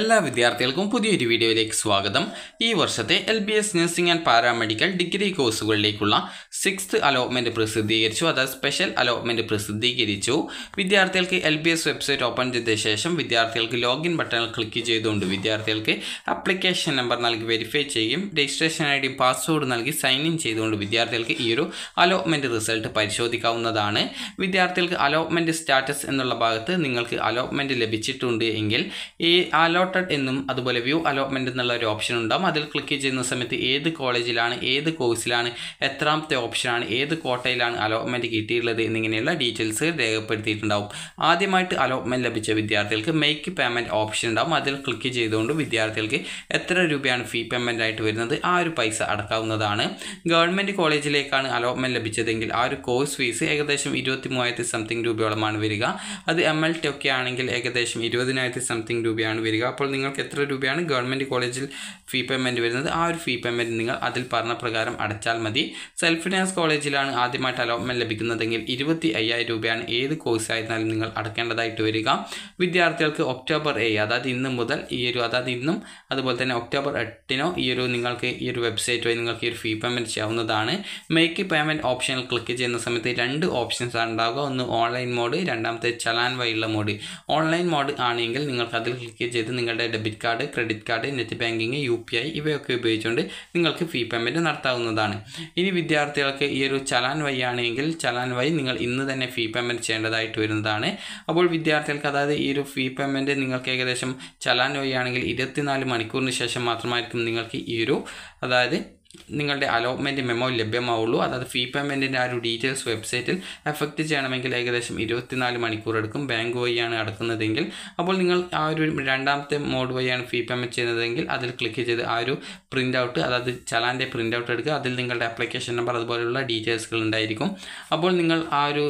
എല്ലാ വിദ്യാർത്ഥികൾക്കും പുതിയൊരു വീഡിയോയിലേക്ക് സ്വാഗതം ഈ വർഷത്തെ L B S nursing and paramedical degree കോഴ്സുകളിലേക്കുള്ള സിക്സ്ത് അലോട്ട്മെൻറ്റ് പ്രസിദ്ധീകരിച്ചു അതായത് സ്പെഷ്യൽ അലോട്ട്മെൻറ്റ് പ്രസിദ്ധീകരിച്ചു വിദ്യാർത്ഥികൾക്ക് L B S website open ചെയ്ത ശേഷം വിദ്യാർത്ഥികൾക്ക് ലോഗിൻ ബട്ടണിൽ ക്ലിക്ക് ചെയ്തുകൊണ്ട് വിദ്യാർത്ഥികൾക്ക് അപ്ലിക്കേഷൻ നമ്പർ നൽകി വെരിഫൈ ചെയ്യും രജിസ്ട്രേഷൻ ഐ ഡിയും പാസ്വേഡ് നൽകി സൈൻ ഇൻ ചെയ്തുകൊണ്ട് വിദ്യാർത്ഥികൾക്ക് ഈ ഒരു അലോട്ട്മെൻറ്റ് റിസൾട്ട് പരിശോധിക്കാവുന്നതാണ് വിദ്യാർത്ഥികൾക്ക് അലോട്ട്മെൻറ്റ് സ്റ്റാറ്റസ് എന്നുള്ള ഭാഗത്ത് നിങ്ങൾക്ക് അലോട്ട്മെൻറ്റ് ലഭിച്ചിട്ടുണ്ട് എങ്കിൽ ഈ അലോ അലോട്ടഡ് എന്നും അതുപോലെ വ്യൂ അലോട്ട്മെൻ്റ് എന്നുള്ള ഒരു ഓപ്ഷൻ ഉണ്ടാകും അതിൽ ക്ലിക്ക് ചെയ്യുന്ന സമയത്ത് ഏത് കോളേജിലാണ് ഏത് കോഴ്സിലാണ് എത്രാമത്തെ ഓപ്ഷനാണ് ഏത് കോട്ടയിലാണ് അലോട്ട്മെൻറ്റ് കിട്ടിയിട്ടുള്ളത് എന്നിങ്ങനെയുള്ള ഡീറ്റെയിൽസ് രേഖപ്പെടുത്തിയിട്ടുണ്ടാവും ആദ്യമായിട്ട് അലോട്ട്മെൻറ്റ് ലഭിച്ച വിദ്യാർത്ഥികൾക്ക് മേക്ക് പേയ്മെൻറ്റ് ഓപ്ഷൻ ഉണ്ടാകും അതിൽ ക്ലിക്ക് ചെയ്തുകൊണ്ട് വിദ്യാർത്ഥികൾക്ക് എത്ര രൂപയാണ് ഫീ പേയ്മെൻ്റ് ആയിട്ട് വരുന്നത് ആ ഒരു പൈസ അടക്കാവുന്നതാണ് ഗവൺമെൻറ് കോളേജിലേക്കാണ് അലോട്ട്മെൻറ്റ് ലഭിച്ചതെങ്കിൽ ആ ഒരു കോഴ്സ് ഫീസ് ഏകദേശം ഇരുപത്തി മൂവായിരത്തി സംതിങ് രൂപയോളമാണ് വരിക അത് എം എൽ ടി ഒക്കെ ആണെങ്കിൽ ഏകദേശം ഇരുപതിനായിരത്തി സംതിങ് രൂപയാണ് വരിക അപ്പോൾ നിങ്ങൾക്ക് എത്ര രൂപയാണ് ഗവൺമെൻറ് കോളേജിൽ ഫീ പേയ്മെൻറ്റ് വരുന്നത് ആ ഒരു ഫീ പേയ്മെൻറ്റ് നിങ്ങൾ അതിൽ പറഞ്ഞ പ്രകാരം അടച്ചാൽ മതി സെൽഫ് ഫിനാൻസ് കോളേജിലാണ് ആദ്യമായിട്ട് അലോട്ട്മെൻറ്റ് ലഭിക്കുന്നതെങ്കിൽ ഇരുപത്തി അയ്യായിരം രൂപയാണ് ഏത് കോഴ്സായിരുന്നാലും നിങ്ങൾ അടക്കേണ്ടതായിട്ട് വരിക വിദ്യാർത്ഥികൾക്ക് ഒക്ടോബർ ഏഴ് അതായത് ഇന്ന് മുതൽ ഈ ഒരു അതായത് ഇന്നും അതുപോലെ തന്നെ ഒക്ടോബർ എട്ടിനോ ഈ ഒരു നിങ്ങൾക്ക് ഈ ഒരു വെബ്സൈറ്റ് വഴി നിങ്ങൾക്ക് ഈ ഒരു ഫീ പേയ്മെൻറ്റ് ചെയ്യാവുന്നതാണ് മേക്ക് പേയ്മെൻറ്റ് ഓപ്ഷനിൽ ക്ലിക്ക് ചെയ്യുന്ന സമയത്ത് രണ്ട് ഓപ്ഷൻസ് ആണ് ഉണ്ടാവുക ഒന്ന് ഓൺലൈൻ മോഡ് രണ്ടാമത്തെ ചലാൻ വഴിയുള്ള മോഡ് ഓൺലൈൻ മോഡ് ആണെങ്കിൽ നിങ്ങൾക്ക് അതിൽ ക്ലിക്ക് ചെയ്ത് നിങ്ങളുടെ debit card credit card net banking U P I ഇവയൊക്കെ ഉപയോഗിച്ചുകൊണ്ട് നിങ്ങൾക്ക് ഫീ പേയ്മെൻറ്റ് നടത്താവുന്നതാണ് ഇനി വിദ്യാർത്ഥികൾക്ക് ഈ ഒരു ചലാൻ വഴിയാണെങ്കിൽ ചലാൻ വഴി നിങ്ങൾ ഇന്ന് തന്നെ ഫീ പേയ്മെൻറ്റ് ചെയ്യേണ്ടതായിട്ട് വരുന്നതാണ് അപ്പോൾ വിദ്യാർത്ഥികൾക്ക് അതായത് ഈ ഒരു ഫീ പേയ്മെൻറ്റ് നിങ്ങൾക്ക് ഏകദേശം ചലാൻ വഴിയാണെങ്കിൽ ഇരുപത്തിനാല് മണിക്കൂറിന് ശേഷം മാത്രമായിരിക്കും നിങ്ങൾക്ക് ഈ ഒരു അതായത് നിങ്ങളുടെ അലോട്ട്മെൻറ്റ് മെമ്മോ ലഭ്യമാവുള്ളൂ അതായത് ഫീ പേയ്മെൻറ്റിൻ്റെ ആ ഒരു ഡീറ്റെയിൽസ് വെബ്സൈറ്റിൽ എഫക്റ്റ് ചെയ്യണമെങ്കിൽ ഏകദേശം ഇരുപത്തിനാല് മണിക്കൂർ എടുക്കും ബാങ്ക് വഴിയാണ് അടക്കുന്നതെങ്കിൽ അപ്പോൾ നിങ്ങൾ ആ ഒരു രണ്ടാമത്തെ മോഡ് വഴിയാണ് ഫീ പേയ്മെൻറ്റ് ചെയ്യുന്നതെങ്കിൽ അതിൽ ക്ലിക്ക് ചെയ്ത് ആ ഒരു പ്രിൻ്റ് ഔട്ട് അതായത് ചലാൻ്റെ പ്രിൻ്റ് ഔട്ട് എടുക്കുക അതിൽ നിങ്ങളുടെ ആപ്ലിക്കേഷൻ നമ്പർ അതുപോലെയുള്ള ഡീറ്റെയിൽസുകൾ ഉണ്ടായിരിക്കും അപ്പോൾ നിങ്ങൾ ആ ഒരു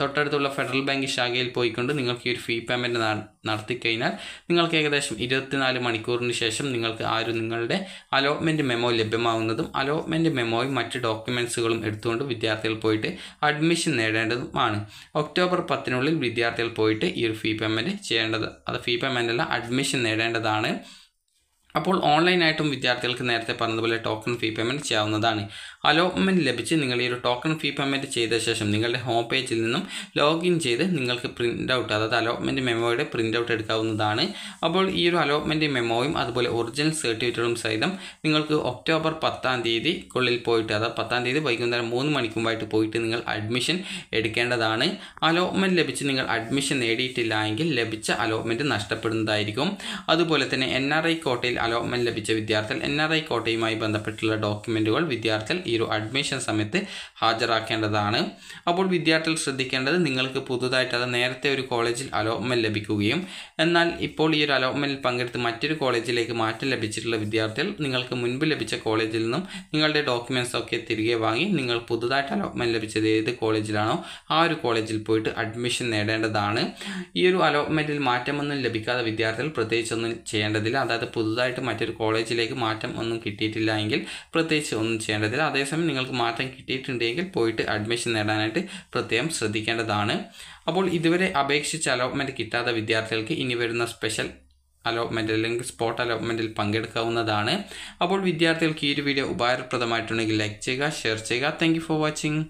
തൊട്ടടുത്തുള്ള ഫെഡറൽ ബാങ്ക് ശാഖയിൽ പോയിക്കൊണ്ട് നിങ്ങൾക്ക് ഈ ഒരു ഫീ പേയ്മെൻറ്റ് നടത്തിക്കഴിഞ്ഞാൽ നിങ്ങൾക്ക് ഏകദേശം ഇരുപത്തിനാല് മണിക്കൂറിന് ശേഷം നിങ്ങൾക്ക് ആ ഒരു നിങ്ങളുടെ അലോട്ട്മെൻറ്റ് മെമ്മോ ലഭ്യമാവുന്നതും അലോട്ട്മെൻറ്റ് മെമ്മോയും മറ്റ് ഡോക്യുമെൻസുകളും എടുത്തുകൊണ്ട് വിദ്യാർത്ഥികൾ പോയിട്ട് അഡ്മിഷൻ നേടേണ്ടതുമാണ് ഒക്ടോബർ പത്തിനുള്ളിൽ വിദ്യാർത്ഥികൾ പോയിട്ട് ഈ ഒരു ഫീ പേയ്മെൻറ്റ് ചെയ്യേണ്ടത് അത് ഫീ പേയ്മെൻ്റ് അല്ല അഡ്മിഷൻ നേടേണ്ടതാണ് അപ്പോൾ ഓൺലൈനായിട്ടും വിദ്യാർത്ഥികൾക്ക് നേരത്തെ പറഞ്ഞതുപോലെ ടോക്കൺ ഫീ പേയ്മെൻറ്റ് ചെയ്യാവുന്നതാണ് അലോട്ട്മെൻറ്റ് ലഭിച്ച് നിങ്ങൾ ഈ ഒരു ടോക്കൺ ഫീ പേയ്മെൻറ്റ് ചെയ്ത ശേഷം നിങ്ങളുടെ ഹോം പേജിൽ നിന്നും ലോഗിൻ ചെയ്ത് നിങ്ങൾക്ക് പ്രിൻ്റ് ഔട്ട് അതായത് അലോട്ട്മെൻറ്റ് മെമ്മോയുടെ പ്രിൻ്റ് ഔട്ട് എടുക്കാവുന്നതാണ് അപ്പോൾ ഈ ഒരു അലോട്ട്മെൻറ്റ് മെമ്മോയും അതുപോലെ ഒറിജിനൽ സർട്ടിഫിക്കറ്റുകളും സഹിതം നിങ്ങൾക്ക് ഒക്ടോബർ പത്താം തീയതിക്കുള്ളിൽ പോയിട്ട് അതായത് പത്താം തീയതി വൈകുന്നേരം മൂന്ന് മണിക്കുമ്പായിട്ട് പോയിട്ട് നിങ്ങൾ അഡ്മിഷൻ എടുക്കേണ്ടതാണ് അലോട്ട്മെൻറ്റ് ലഭിച്ച് നിങ്ങൾ അഡ്മിഷൻ നേടിയിട്ടില്ല എങ്കിൽ ലഭിച്ച അലോട്ട്മെൻറ്റ് നഷ്ടപ്പെടുന്നതായിരിക്കും അതുപോലെ തന്നെ എൻ ആർ ഐ കോട്ടയിൽ അലോട്ട്മെൻറ്റ് ലഭിച്ച വിദ്യാർത്ഥികൾ എൻ ആർ ഐ കോട്ടയുമായി ബന്ധപ്പെട്ടുള്ള ഡോക്യുമെൻറ്റുകൾ വിദ്യാർത്ഥികൾ ഈ ഒരു അഡ്മിഷൻ സമയത്ത് ഹാജരാക്കേണ്ടതാണ് അപ്പോൾ വിദ്യാർത്ഥികൾ ശ്രദ്ധിക്കേണ്ടത് നിങ്ങൾക്ക് പുതുതായിട്ട് അത് നേരത്തെ ഒരു കോളേജിൽ അലോട്ട്മെൻറ്റ് ലഭിക്കുകയും എന്നാൽ ഇപ്പോൾ ഈ ഒരു അലോട്ട്മെൻറ്റിൽ പങ്കെടുത്ത് മറ്റൊരു കോളേജിലേക്ക് മാറ്റം ലഭിച്ചിട്ടുള്ള വിദ്യാർത്ഥികൾ നിങ്ങൾക്ക് മുൻപ് ലഭിച്ച കോളേജിൽ നിന്നും നിങ്ങളുടെ ഡോക്യുമെന്റ്സ് ഒക്കെ തിരികെ വാങ്ങി നിങ്ങൾ പുതുതായിട്ട് അലോട്ട്മെൻറ്റ് ലഭിച്ചത് ഏത് കോളേജിലാണോ ആ ഒരു കോളേജിൽ പോയിട്ട് അഡ്മിഷൻ നേടേണ്ടതാണ് ഈ ഒരു അലോട്ട്മെൻറ്റിൽ മാറ്റമൊന്നും ലഭിക്കാതെ വിദ്യാർത്ഥികൾ പ്രത്യേകിച്ചൊന്നും ചെയ്യേണ്ടതില്ല അതായത് പുതുതായിട്ട് ആയിട്ട് മറ്റൊരു കോളേജിലേക്ക് മാറ്റം ഒന്നും കിട്ടിയിട്ടില്ല എങ്കിൽ പ്രത്യേകിച്ച് ഒന്നും ചെയ്യേണ്ടതില്ല അതേസമയം നിങ്ങൾക്ക് മാറ്റം കിട്ടിയിട്ടുണ്ടെങ്കിൽ പോയിട്ട് അഡ്മിഷൻ നേടാനായിട്ട് പ്രത്യേകം ശ്രദ്ധിക്കേണ്ടതാണ് അപ്പോൾ ഇതുവരെ അപേക്ഷിച്ച് അലോട്ട്മെൻറ്റ് കിട്ടാത്ത വിദ്യാർത്ഥികൾക്ക് ഇനി വരുന്ന സ്പെഷ്യൽ അലോട്ട്മെൻ്റ് അല്ലെങ്കിൽ സ്പോട്ട് അലോട്ട്മെൻറ്റിൽ പങ്കെടുക്കാവുന്നതാണ് അപ്പോൾ വിദ്യാർത്ഥികൾക്ക് ഈ ഒരു വീഡിയോ ഉപകാരപ്രദമായിട്ടുണ്ടെങ്കിൽ ലൈക്ക് ചെയ്യുക ഷെയർ ചെയ്യുക താങ്ക് ഫോർ വാച്ചിങ്